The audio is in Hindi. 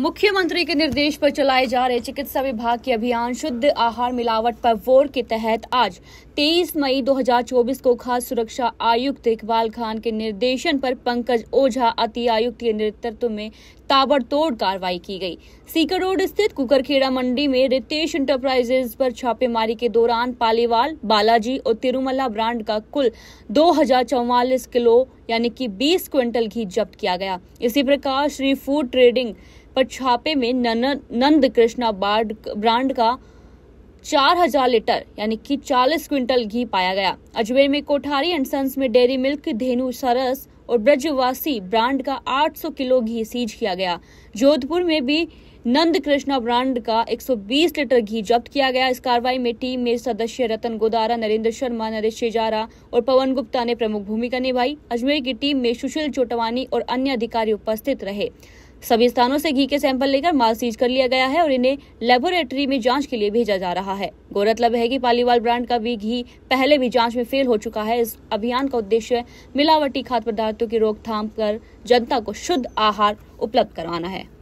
मुख्यमंत्री के निर्देश पर चलाए जा रहे चिकित्सा विभाग के अभियान शुद्ध आहार मिलावट पर वोर के तहत आज 23 मई 2024 को खास सुरक्षा आयुक्त इकबाल खान के निर्देशन पर पंकज ओझा अति आयुक्त के नेतृत्व में ताबड़तोड़ कार्रवाई की गई सीकर रोड स्थित कुकरखेड़ा मंडी में रितेश इंटरप्राइजेज पर छापेमारी के दौरान पालीवाल बालाजी और तिरुमला ब्रांड का कुल दो किलो यानी कि 20 क्विंटल घी जब्त किया गया इसी प्रकार श्री फूड ट्रेडिंग पर छापे में नंद कृष्णा ब्रांड का चार हजार लीटर यानी कि चालीस क्विंटल घी पाया गया अजमेर में कोठारी एंड सन्स में डेयरी मिल्क धेनु सरस और ब्रजवासी ब्रांड का 800 किलो घी सीज किया गया जोधपुर में भी नंद कृष्णा ब्रांड का 120 लीटर घी जब्त किया गया इस कार्रवाई में टीम में सदस्य रतन गोदारा नरेंद्र शर्मा नरेश शेजारा और पवन गुप्ता ने प्रमुख भूमिका निभाई अजमेर की टीम में सुशील चोटवानी और अन्य अधिकारी उपस्थित रहे सभी स्थानों से घी के सैंपल लेकर माल सीज कर लिया गया है और इन्हें लेबोरेटरी में जांच के लिए भेजा जा रहा है गौरतलब है कि पालीवाल ब्रांड का भी घी पहले भी जांच में फेल हो चुका है इस अभियान का उद्देश्य मिलावटी खाद्य पदार्थों की रोकथाम कर जनता को शुद्ध आहार उपलब्ध करवाना है